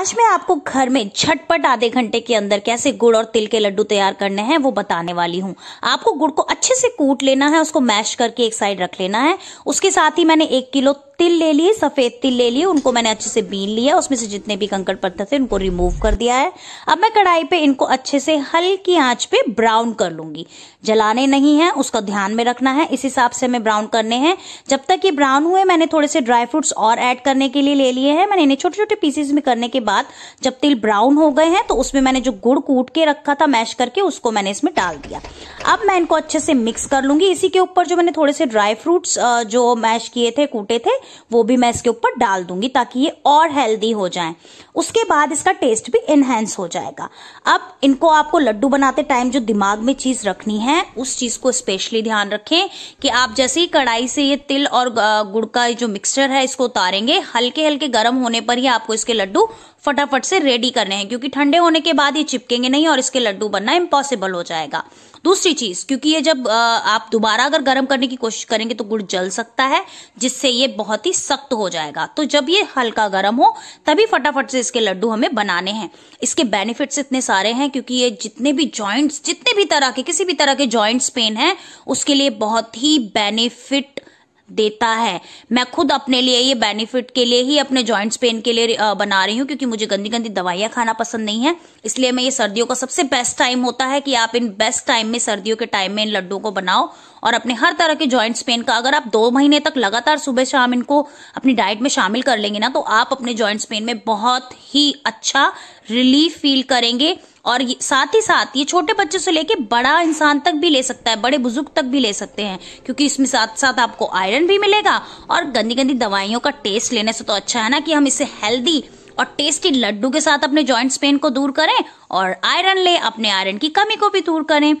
आज मैं आपको घर में झटपट आधे घंटे के अंदर कैसे गुड़ और तिल के लड्डू तैयार करने हैं वो बताने वाली हूँ आपको गुड़ को अच्छे से कूट लेना है उसको मैश करके एक साइड रख लेना है उसके साथ ही मैंने एक किलो तिल ले लिए सफेद तिल ले लिए उनको मैंने अच्छे से बीन लिया उसमें से जितने भी कंकड़ पत्थर थे उनको रिमूव कर दिया है अब मैं कढ़ाई पे इनको अच्छे से हल्की आंच पे ब्राउन कर लूंगी जलाने नहीं है उसका ध्यान में रखना है इस हिसाब से हमें ब्राउन करने हैं जब तक ये ब्राउन हुए मैंने थोड़े से ड्राई फ्रूट्स और ऐड करने के लिए ले लिए हैं मैंने इन्हें छोटे छोटे पीसेस में करने के बाद जब तिल ब्राउन हो गए हैं तो उसमें मैंने जो गुड़ कूट के रखा था मैश करके उसको मैंने इसमें डाल दिया अब मैं इनको अच्छे से मिक्स कर लूंगी इसी के ऊपर जो मैंने थोड़े से ड्राई फ्रूट्स जो मैश किए थे कूटे थे वो भी मैं इसके ऊपर डाल दूंगी ताकि ये और हेल्दी हो जाए उसके बाद इसका टेस्ट भी इनहेंस हो जाएगा अब इनको आपको लड्डू बनाते टाइम जो दिमाग में चीज रखनी है उस चीज को स्पेशली ध्यान रखें कि आप जैसे ही कढ़ाई से ये तिल और गुड़ का जो मिक्सचर है इसको उतारेंगे हल्के हल्के गर्म होने पर ही आपको इसके लड्डू फटाफट से रेडी करने हैं क्योंकि ठंडे होने के बाद ये चिपकेंगे नहीं और इसके लड्डू बनना इम्पॉसिबल हो जाएगा दूसरी चीज क्योंकि ये जब आप दोबारा अगर गर्म करने की कोशिश करेंगे तो गुड़ जल सकता है जिससे ये बहुत ही सख्त हो जाएगा तो जब ये हल्का गर्म हो तभी फटाफट से इसके लड्डू हमें बनाने हैं इसके बेनिफिट्स इतने सारे हैं क्योंकि ये जितने भी ज्वाइंट्स जितने भी तरह के किसी भी तरह के ज्वाइंट्स पेन है उसके लिए बहुत ही बेनिफिट देता है मैं खुद अपने लिए ये बेनिफिट के लिए ही अपने जॉइंट्स पेन के लिए बना रही हूँ क्योंकि मुझे गंदी गंदी दवाइयाँ खाना पसंद नहीं है इसलिए मैं ये सर्दियों का सबसे बेस्ट टाइम होता है कि आप इन बेस्ट टाइम में सर्दियों के टाइम में इन लड्डू को बनाओ और अपने हर तरह के जॉइंट्स पेन का अगर आप दो महीने तक लगातार सुबह शाम इनको अपनी डाइट में शामिल कर लेंगे ना तो आप अपने ज्वाइंट्स पेन में बहुत ही अच्छा रिलीफ फील करेंगे और साथ ही साथ ये छोटे बच्चे से लेके बड़ा इंसान तक भी ले सकता है बड़े बुजुर्ग तक भी ले सकते हैं क्योंकि इसमें साथ साथ आपको आयरन भी मिलेगा और गंदी गंदी दवाइयों का टेस्ट लेने से तो अच्छा है ना कि हम इसे हेल्दी और टेस्टी लड्डू के साथ अपने जॉइंट्स पेन को दूर करें और आयरन ले अपने आयरन की कमी को भी दूर करें